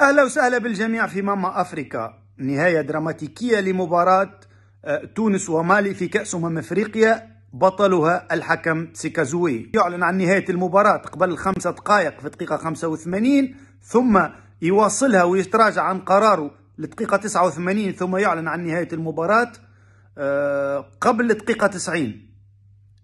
اهلا وسهلا بالجميع في ماما افريكا نهايه دراماتيكيه لمباراه آه، تونس ومالي في كاس امم افريقيا بطلها الحكم سيكازوي يعلن عن نهايه المباراه قبل خمسة دقائق في الدقيقه 85 ثم يواصلها ويتراجع عن قراره لدقيقه 89 ثم يعلن عن نهايه المباراه آه، قبل دقيقه 90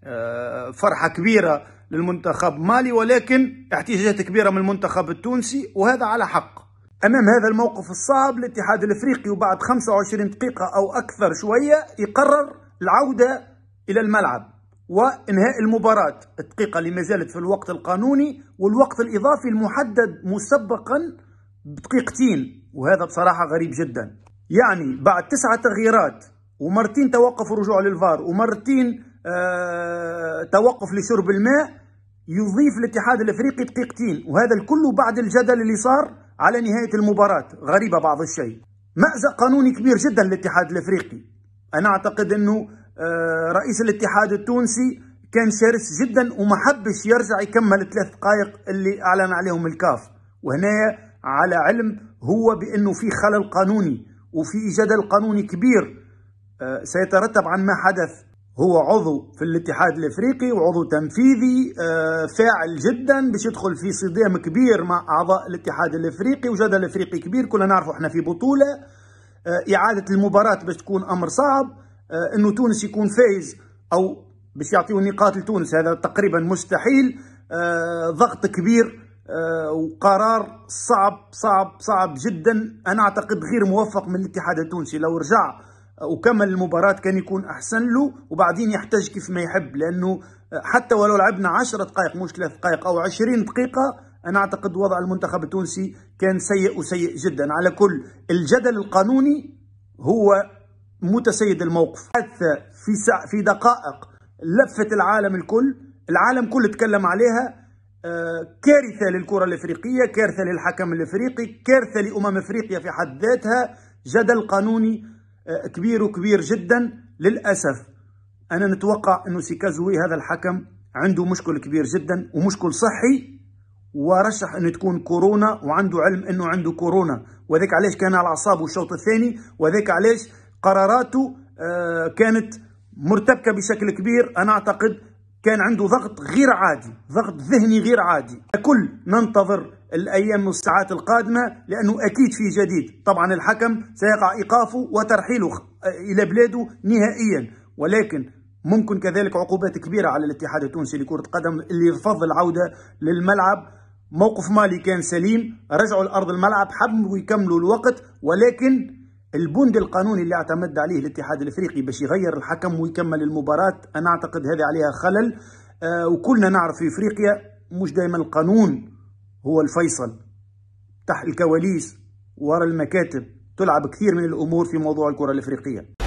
آه، فرحة كبيرة للمنتخب مالي ولكن احتجاجات كبيرة من المنتخب التونسي وهذا على حق أمام هذا الموقف الصعب الاتحاد الإفريقي وبعد 25 دقيقة أو أكثر شوية يقرر العودة إلى الملعب وإنهاء المباراة الدقيقة اللي ما زالت في الوقت القانوني والوقت الإضافي المحدد مسبقا بدقيقتين وهذا بصراحة غريب جدا يعني بعد تسعة تغييرات ومرتين توقف رجوع للفار ومرتين آه توقف لشرب الماء يضيف الاتحاد الافريقي دقيقتين وهذا الكل بعد الجدل اللي صار على نهاية المباراة غريبة بعض الشيء مأزق قانوني كبير جدا للاتحاد الافريقي انا اعتقد انه آه، رئيس الاتحاد التونسي كان شرس جدا وما حبش يرجع يكمل ثلاث دقائق اللي اعلن عليهم الكاف وهنا على علم هو بانه في خلل قانوني وفي جدل قانوني كبير آه، سيترتب عن ما حدث هو عضو في الاتحاد الافريقي وعضو تنفيذي آه، فاعل جدا باش يدخل في صدام كبير مع اعضاء الاتحاد الافريقي وجدل افريقي كبير كلنا نعرفوا احنا في بطوله آه، اعاده المباراه باش تكون امر صعب آه، انه تونس يكون فايز او باش يعطيوا نقاط لتونس هذا تقريبا مستحيل ضغط كبير وقرار صعب صعب صعب جدا انا اعتقد غير موفق من الاتحاد التونسي لو رجع وكمل المباراة كان يكون أحسن له وبعدين يحتاج كيف ما يحب لأنه حتى ولو لعبنا 10 دقائق مش ثلاث دقائق أو 20 دقيقة أنا أعتقد وضع المنتخب التونسي كان سيء وسيء جدا على كل الجدل القانوني هو متسيد الموقف حتى في سا... في دقائق لفت العالم الكل العالم كل تكلم عليها آه، كارثة للكرة الإفريقية كارثة للحكم الإفريقي كارثة لأمم إفريقيا في حد ذاتها جدل قانوني كبير وكبير جدا للأسف أنا نتوقع أنه سيكازوي هذا الحكم عنده مشكل كبير جدا ومشكل صحي ورشح أنه تكون كورونا وعنده علم أنه عنده كورونا وذاك علاش كان على أعصابه الشوط الثاني وذاك علاش قراراته آه، كانت مرتبكة بشكل كبير أنا أعتقد كان عنده ضغط غير عادي ضغط ذهني غير عادي كل ننتظر الأيام والساعات القادمة لأنه أكيد في جديد طبعا الحكم سيقع إيقافه وترحيله إلى بلاده نهائيا ولكن ممكن كذلك عقوبات كبيرة على الاتحاد التونسي لكرة القدم اللي رفض العودة للملعب موقف مالي كان سليم رجعوا لأرض الملعب حبوا يكملوا الوقت ولكن البند القانوني اللي اعتمد عليه الاتحاد الافريقي باش يغير الحكم ويكمل المباراة انا اعتقد هذا عليها خلل آه، وكلنا نعرف في افريقيا مش دائما القانون هو الفيصل تحت الكواليس ورا المكاتب تلعب كثير من الأمور في موضوع الكرة الإفريقية